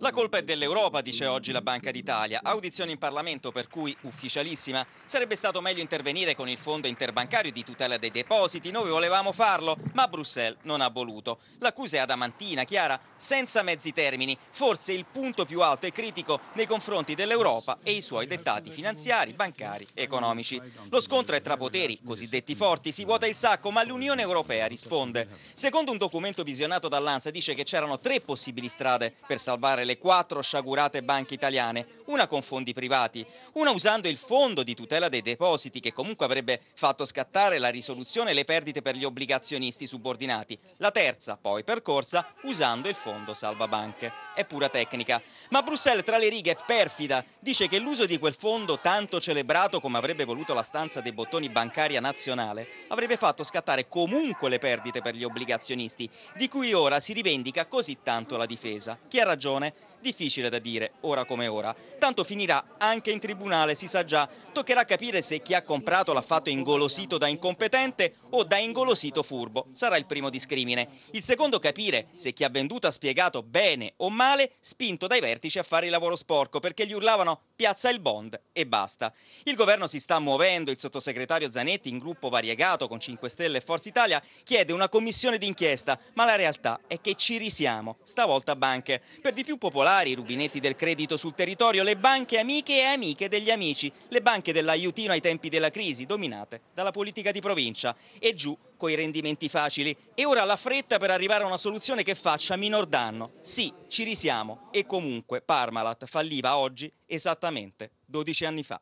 La colpa è dell'Europa, dice oggi la Banca d'Italia. Audizione in Parlamento per cui, ufficialissima, sarebbe stato meglio intervenire con il fondo interbancario di tutela dei depositi. Noi volevamo farlo, ma Bruxelles non ha voluto. L'accusa è adamantina, chiara, senza mezzi termini. Forse il punto più alto e critico nei confronti dell'Europa e i suoi dettati finanziari, bancari, economici. Lo scontro è tra poteri, cosiddetti forti, si vuota il sacco, ma l'Unione Europea risponde. Secondo un documento visionato dall'Ansa dice che c'erano tre possibili strade per salvare comprare le quattro sciagurate banche italiane, una con fondi privati, una usando il fondo di tutela dei depositi che comunque avrebbe fatto scattare la risoluzione e le perdite per gli obbligazionisti subordinati, la terza poi percorsa usando il fondo salva banche. È pura tecnica. Ma Bruxelles tra le righe è perfida, dice che l'uso di quel fondo tanto celebrato come avrebbe voluto la stanza dei bottoni bancaria nazionale avrebbe fatto scattare comunque le perdite per gli obbligazionisti, di cui ora si rivendica così tanto la difesa. Chi ha ragione? decisione difficile da dire ora come ora. Tanto finirà anche in tribunale, si sa già. Toccherà capire se chi ha comprato l'ha fatto ingolosito da incompetente o da ingolosito furbo. Sarà il primo discrimine. Il secondo capire se chi ha venduto ha spiegato bene o male, spinto dai vertici a fare il lavoro sporco perché gli urlavano piazza il bond e basta. Il governo si sta muovendo, il sottosegretario Zanetti in gruppo variegato con 5 Stelle e Forza Italia chiede una commissione d'inchiesta, ma la realtà è che ci risiamo, stavolta banche. Per di più popolari, i rubinetti del credito sul territorio, le banche amiche e amiche degli amici, le banche dell'aiutino ai tempi della crisi, dominate dalla politica di provincia e giù coi rendimenti facili. E ora la fretta per arrivare a una soluzione che faccia minor danno. Sì, ci risiamo e comunque Parmalat falliva oggi esattamente 12 anni fa.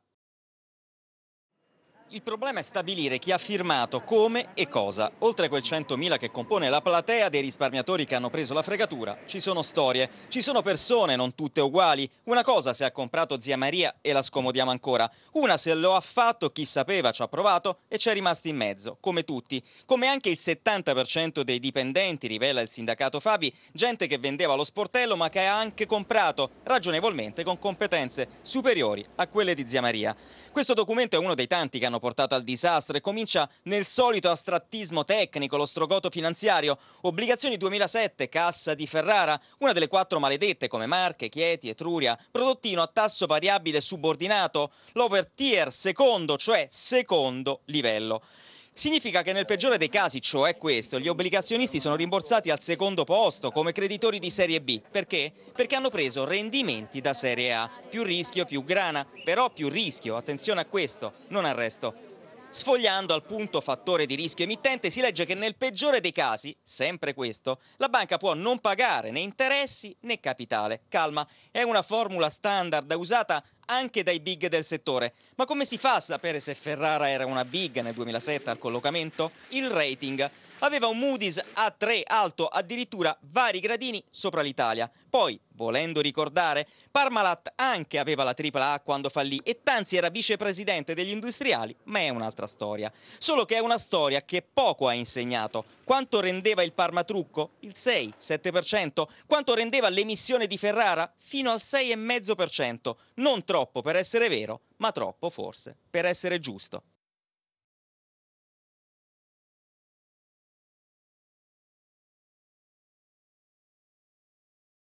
Il problema è stabilire chi ha firmato, come e cosa. Oltre a quel 100.000 che compone la platea dei risparmiatori che hanno preso la fregatura, ci sono storie, ci sono persone, non tutte uguali. Una cosa se ha comprato zia Maria e la scomodiamo ancora, una se lo ha fatto chi sapeva, ci ha provato e ci è rimasto in mezzo, come tutti. Come anche il 70% dei dipendenti, rivela il sindacato Fabi, gente che vendeva lo sportello ma che ha anche comprato, ragionevolmente con competenze superiori a quelle di zia Maria. Questo documento è uno dei tanti che hanno portato al disastro e comincia nel solito astrattismo tecnico, lo strogoto finanziario, obbligazioni 2007, cassa di Ferrara, una delle quattro maledette come Marche, Chieti, Etruria, prodottino a tasso variabile subordinato, l'over tier secondo, cioè secondo livello. Significa che nel peggiore dei casi, cioè questo, gli obbligazionisti sono rimborsati al secondo posto come creditori di Serie B. Perché? Perché hanno preso rendimenti da Serie A. Più rischio, più grana, però più rischio, attenzione a questo, non al resto. Sfogliando al punto fattore di rischio emittente si legge che nel peggiore dei casi, sempre questo, la banca può non pagare né interessi né capitale. Calma, è una formula standard usata anche dai big del settore. Ma come si fa a sapere se Ferrara era una big nel 2007 al collocamento? Il rating aveva un Moody's A3 alto addirittura vari gradini sopra l'Italia. Poi, volendo ricordare, Parmalat anche aveva la AAA quando fallì e Tanzi era vicepresidente degli industriali, ma è un'altra storia. Solo che è una storia che poco ha insegnato. Quanto rendeva il Parmatrucco? Il 6-7%. Quanto rendeva l'emissione di Ferrara? Fino al 6,5%. Non troppo per essere vero, ma troppo forse per essere giusto.